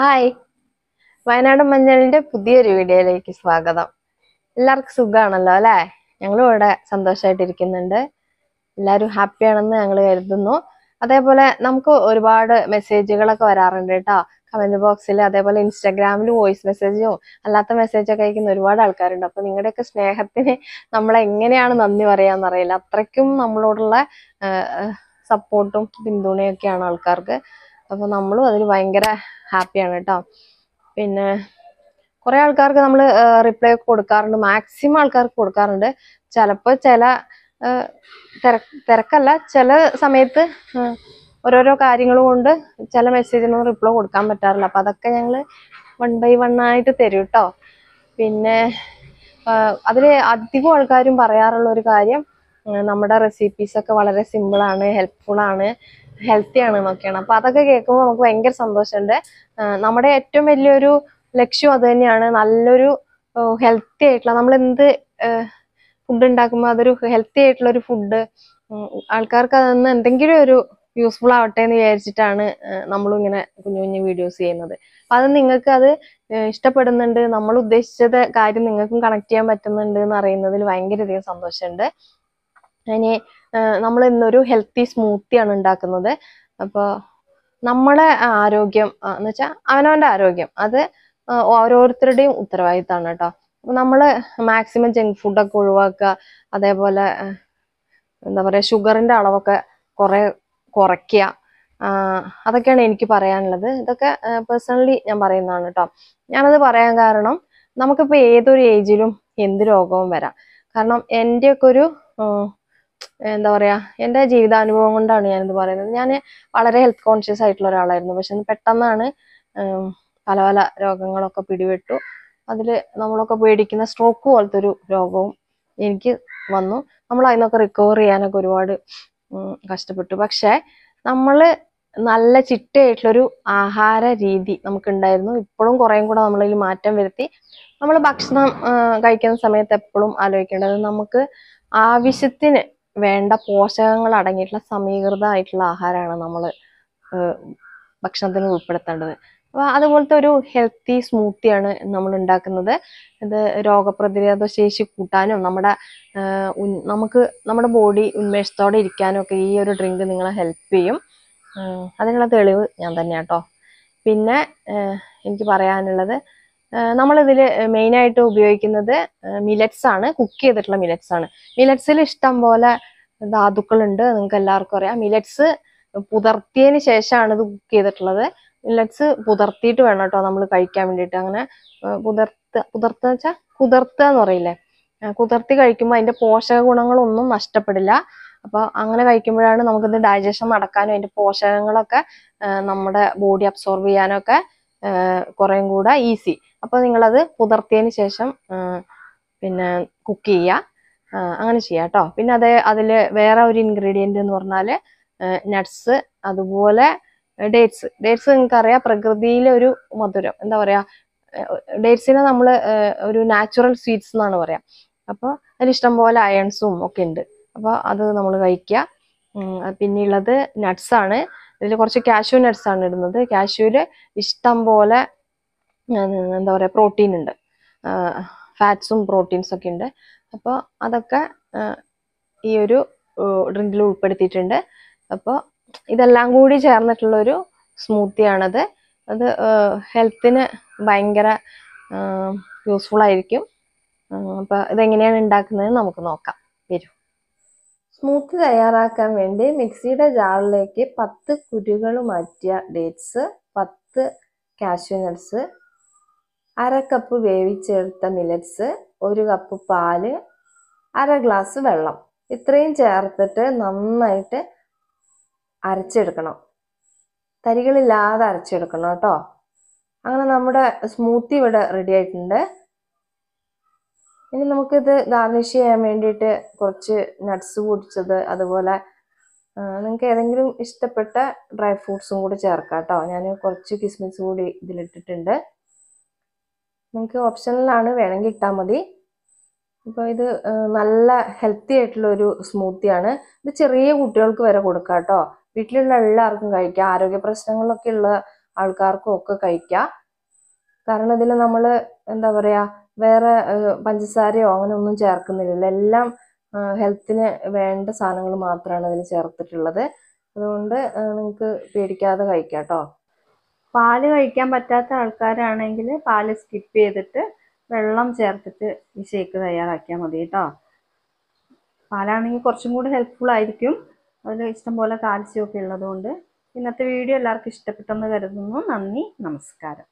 hi Wayanad മഞ്ഞളിന്റെ പുതിയൊരു വീഡിയോയിലേക്ക് സ്വാഗതം എല്ലാവർക്കും സുഖമാണല്ലോ അല്ലേ ഞങ്ങളും ഇവിടെ സന്തോഷമായിട്ടിരിക്കുന്നുണ്ട് എല്ലാവരും ഹാപ്പിയാണെന്ന് ഞങ്ങൾ കരുതുന്നു അതേപോലെ നമുക്ക് ഒരുപാട് മെസ്സേജുകളൊക്കെ വരാറുണ്ട് കേട്ടോ കമന്റ് ബോക്സിൽ അതേപോലെ ഇൻസ്റ്റാഗ്രാമിൽ വോയിസ് മെസ്സേജും അല്ലാത്ത മെസ്സേജൊക്കെ അയക്കുന്ന ഒരുപാട് ആൾക്കാരുണ്ട് അപ്പോൾ നിങ്ങളുടെയൊക്കെ സ്നേഹത്തിന് നമ്മൾ എങ്ങനെയാണ് നന്ദി അറിയില്ല അത്രയ്ക്കും നമ്മളോടുള്ള സപ്പോർട്ടും പിന്തുണയൊക്കെയാണ് ആൾക്കാർക്ക് അപ്പോൾ നമ്മളും അതിൽ ഭയങ്കര ഹാപ്പിയാണ് കേട്ടോ പിന്നെ കുറേ ആൾക്കാർക്ക് നമ്മൾ റിപ്ലൈ ഒക്കെ കൊടുക്കാറുണ്ട് മാക്സിമം ആൾക്കാർക്ക് കൊടുക്കാറുണ്ട് ചിലപ്പോൾ ചില തിരക്കല്ല ചില സമയത്ത് ഓരോരോ കാര്യങ്ങൾ കൊണ്ട് ചില മെസ്സേജിനൊന്നും റിപ്ലൈ കൊടുക്കാൻ പറ്റാറില്ല അപ്പൊ അതൊക്കെ ഞങ്ങൾ വൺ ബൈ വൺ ആയിട്ട് തരും കേട്ടോ പിന്നെ അതിൽ അധികം ആൾക്കാരും പറയാറുള്ള ഒരു കാര്യം നമ്മുടെ റെസിപ്പീസൊക്കെ വളരെ സിമ്പിളാണ് ഹെൽപ്ഫുള്ളാണ് ഹെൽത്തി ആണ് എന്നൊക്കെയാണ് അപ്പൊ അതൊക്കെ കേൾക്കുമ്പോൾ നമുക്ക് ഭയങ്കര സന്തോഷമുണ്ട് നമ്മുടെ ഏറ്റവും വലിയൊരു ലക്ഷ്യം അത് തന്നെയാണ് നല്ലൊരു ഹെൽത്തി ആയിട്ടുള്ള നമ്മൾ എന്ത് ഫുഡ് ഉണ്ടാക്കുമ്പോൾ അതൊരു ഹെൽത്തി ആയിട്ടുള്ള ഒരു ഫുഡ് ആൾക്കാർക്ക് അതൊന്ന് എന്തെങ്കിലും ഒരു യൂസ്ഫുൾ ആവട്ടെ എന്ന് വിചാരിച്ചിട്ടാണ് നമ്മളും ഇങ്ങനെ കുഞ്ഞു കുഞ്ഞു വീഡിയോസ് ചെയ്യുന്നത് അപ്പൊ അത് നിങ്ങൾക്ക് അത് ഇഷ്ടപ്പെടുന്നുണ്ട് നമ്മൾ ഉദ്ദേശിച്ചത് കാര്യം നിങ്ങൾക്കും കണക്ട് ചെയ്യാൻ പറ്റുന്നുണ്ട് എന്ന് അറിയുന്നതിൽ ഭയങ്കര അധികം സന്തോഷമുണ്ട് അതിന് നമ്മൾ ഇന്നൊരു ഹെൽത്തി സ്മൂത്തിയാണ് ഉണ്ടാക്കുന്നത് അപ്പോൾ നമ്മുടെ ആരോഗ്യം എന്ന് വെച്ചാൽ അവനവൻ്റെ ആരോഗ്യം അത് ഓരോരുത്തരുടെയും ഉത്തരവാദിത്തമാണ് കേട്ടോ അപ്പോൾ നമ്മൾ മാക്സിമം ജങ്ക് ഫുഡൊക്കെ ഒഴിവാക്കുക അതേപോലെ എന്താ പറയുക ഷുഗറിൻ്റെ അളവൊക്കെ കുറേ കുറയ്ക്കുക അതൊക്കെയാണ് എനിക്ക് പറയാനുള്ളത് ഇതൊക്കെ പേഴ്സണലി ഞാൻ പറയുന്നതാണ് കേട്ടോ ഞാനത് പറയാൻ കാരണം നമുക്കിപ്പോൾ ഏതൊരു ഏജിലും എന്ത് രോഗവും വരാം കാരണം എൻ്റെയൊക്കെ ഒരു എന്താ പറയാ എൻ്റെ ജീവിതാനുഭവം കൊണ്ടാണ് ഞാനിത് പറയുന്നത് ഞാൻ വളരെ ഹെൽത്ത് കോൺഷ്യസ് ആയിട്ടുള്ള ഒരാളായിരുന്നു പക്ഷെ പെട്ടെന്നാണ് പല പല രോഗങ്ങളൊക്കെ പിടിപെട്ടു അതിൽ നമ്മളൊക്കെ പേടിക്കുന്ന സ്ട്രോക്ക് പോലത്തെ ഒരു രോഗവും എനിക്ക് വന്നു നമ്മൾ അതിനൊക്കെ റിക്കവർ ചെയ്യാനൊക്കെ ഒരുപാട് കഷ്ടപ്പെട്ടു പക്ഷേ നമ്മൾ നല്ല ചിട്ടയായിട്ടുള്ളൊരു ആഹാര രീതി നമുക്കുണ്ടായിരുന്നു ഇപ്പോഴും കുറേയും കൂടെ നമ്മളിൽ മാറ്റം വരുത്തി നമ്മൾ ഭക്ഷണം കഴിക്കുന്ന സമയത്ത് എപ്പോഴും ആലോചിക്കേണ്ടത് നമുക്ക് ആവശ്യത്തിന് വേണ്ട പോഷകങ്ങൾ അടങ്ങിയിട്ടുള്ള സമീകൃതമായിട്ടുള്ള ആഹാരമാണ് നമ്മൾ ഭക്ഷണത്തിന് ഉൾപ്പെടുത്തേണ്ടത് അപ്പോൾ അതുപോലത്തെ ഒരു ഹെൽത്തി സ്മൂത്തിയാണ് നമ്മൾ ഉണ്ടാക്കുന്നത് ഇത് രോഗപ്രതിരോധ ശേഷി കൂട്ടാനും നമ്മുടെ നമുക്ക് നമ്മുടെ ബോഡി ഉന്മേഷത്തോടെ ഇരിക്കാനും ഒക്കെ ഈ ഒരു ഡ്രിങ്ക് നിങ്ങളെ ഹെൽപ്പ് ചെയ്യും അതിനുള്ള തെളിവ് ഞാൻ തന്നെയാട്ടോ പിന്നെ എനിക്ക് പറയാനുള്ളത് നമ്മളിതിൽ മെയിനായിട്ട് ഉപയോഗിക്കുന്നത് മിലറ്റ്സ് ആണ് കുക്ക് ചെയ്തിട്ടുള്ള മിലറ്റ്സ് ആണ് മിലറ്റ്സിൽ ഇഷ്ടം പോലെ ധാതുക്കളുണ്ട് നിങ്ങൾക്ക് എല്ലാവർക്കും അറിയാം മിലറ്റ്സ് പുതർത്തിയതിന് ശേഷമാണ് ഇത് കുക്ക് ചെയ്തിട്ടുള്ളത് മില്ലറ്റ്സ് പുതർത്തിയിട്ട് വേണം കേട്ടോ നമ്മൾ കഴിക്കാൻ വേണ്ടിയിട്ട് അങ്ങനെ പുതർത്ത പുതർത്തുക വെച്ചാൽ കുതിർത്തുക എന്ന് പറയില്ലേ കുതിർത്തി കഴിക്കുമ്പോൾ അതിൻ്റെ പോഷക ഗുണങ്ങളൊന്നും നഷ്ടപ്പെടില്ല അപ്പോൾ അങ്ങനെ കഴിക്കുമ്പോഴാണ് നമുക്കിത് ഡൈജഷൻ നടക്കാനും അതിൻ്റെ പോഷകങ്ങളൊക്കെ നമ്മുടെ ബോഡി അബ്സോർബ് ചെയ്യാനൊക്കെ കുറേയും കൂടെ ഈസി അപ്പോൾ നിങ്ങളത് പുതർത്തിയതിന് ശേഷം പിന്നെ കുക്ക് ചെയ്യുക അങ്ങനെ ചെയ്യാം കേട്ടോ പിന്നെ അതേ അതിൽ വേറെ ഒരു ഇൻഗ്രീഡിയൻ്റ് എന്ന് പറഞ്ഞാൽ നട്ട്സ് അതുപോലെ ഡേറ്റ്സ് ഡേറ്റ്സ് നിങ്ങൾക്കറിയാം പ്രകൃതിയിലെ ഒരു മധുരം എന്താ പറയുക ഡേറ്റ്സിനെ നമ്മൾ ഒരു നാച്ചുറൽ സ്വീറ്റ്സ് എന്നാണ് പറയാം അപ്പോൾ അതിലിഷ്ടം പോലെ അയൺസും ഒക്കെ ഉണ്ട് അപ്പോൾ അത് നമ്മൾ കഴിക്കുക പിന്നെയുള്ളത് നട്ട്സാണ് ഇതിൽ കുറച്ച് കാഷ്യൂ നട്ട്സ് ആണ് ഇടുന്നത് കാഷ്യൂല് ഇഷ്ടം പോലെ എന്താ പറയുക പ്രോട്ടീൻ ഉണ്ട് ഫാറ്റ്സും പ്രോട്ടീൻസ് ഒക്കെ ഉണ്ട് അപ്പോൾ അതൊക്കെ ഈ ഒരു ഡ്രിങ്കിൽ ഉൾപ്പെടുത്തിയിട്ടുണ്ട് അപ്പോൾ ഇതെല്ലാം കൂടി ചേർന്നിട്ടുള്ളൊരു സ്മൂത്തിയാണത് അത് ഹെൽത്തിന് ഭയങ്കര യൂസ്ഫുൾ ആയിരിക്കും അപ്പോൾ ഇതെങ്ങനെയാണ് ഉണ്ടാക്കുന്നത് നമുക്ക് നോക്കാം സ്മൂത്ത് തയ്യാറാക്കാൻ വേണ്ടി മിക്സിയുടെ ജാറിലേക്ക് പത്ത് കുരുകൾ മാറ്റിയ ഡേറ്റ്സ് പത്ത് കാഷ്യൂനട്സ് അര കപ്പ് വേവിച്ചെടുത്ത മിലറ്റ്സ് ഒരു കപ്പ് പാല് അര ഗ്ലാസ് വെള്ളം ഇത്രയും ചേർത്തിട്ട് നന്നായിട്ട് അരച്ചെടുക്കണം തരികളില്ലാതെ അരച്ചെടുക്കണം കേട്ടോ അങ്ങനെ നമ്മുടെ സ്മൂത്തി ഇവിടെ റെഡി ആയിട്ടുണ്ട് ഇനി നമുക്കിത് ഗാർണിഷ് ചെയ്യാൻ വേണ്ടിയിട്ട് കുറച്ച് നട്ട്സ് പൊടിച്ചത് അതുപോലെ നിങ്ങൾക്ക് ഏതെങ്കിലും ഇഷ്ടപ്പെട്ട ഡ്രൈ ഫ്രൂട്ട്സും കൂടി ചേർക്കാം കേട്ടോ ഞാൻ കുറച്ച് കിസ്മിസ് കൂടി ഇതിലിട്ടിട്ടുണ്ട് നിങ്ങൾക്ക് ഓപ്ഷനിലാണ് വേണമെങ്കിൽ ഇട്ടാൽ മതി അപ്പോൾ ഇത് നല്ല ഹെൽത്തി ആയിട്ടുള്ളൊരു സ്മൂത്തിയാണ് ഇത് ചെറിയ കുട്ടികൾക്ക് വരെ കൊടുക്കുക കേട്ടോ വീട്ടിലുള്ള എല്ലാവർക്കും കഴിക്കാം ആരോഗ്യ പ്രശ്നങ്ങളൊക്കെ ഉള്ള ആൾക്കാർക്കും ഒക്കെ കഴിക്കാം കാരണം ഇതിൽ നമ്മൾ എന്താ പറയുക വേറെ പഞ്ചസാരയോ അങ്ങനെ ഒന്നും ചേർക്കുന്നില്ല എല്ലാം ഹെൽത്തിന് വേണ്ട സാധനങ്ങൾ മാത്രമാണ് അതിൽ ചേർത്തിട്ടുള്ളത് അതുകൊണ്ട് നിങ്ങൾക്ക് പേടിക്കാതെ കഴിക്കാം കേട്ടോ പാല് കഴിക്കാൻ പറ്റാത്ത ആൾക്കാരാണെങ്കിൽ പാല് സ്കിപ്പ് ചെയ്തിട്ട് വെള്ളം ചേർത്തിട്ട് ഈ ഷേക്ക് തയ്യാറാക്കിയാൽ മതി കേട്ടോ പാലാണെങ്കിൽ കുറച്ചും കൂടി ഹെൽപ്ഫുൾ ആയിരിക്കും അതിൽ ഇഷ്ടംപോലെ കാൽസ്യമൊക്കെ ഉള്ളതുകൊണ്ട് ഇന്നത്തെ വീഡിയോ എല്ലാവർക്കും ഇഷ്ടപ്പെട്ടെന്ന് കരുതുന്നു നന്ദി നമസ്കാരം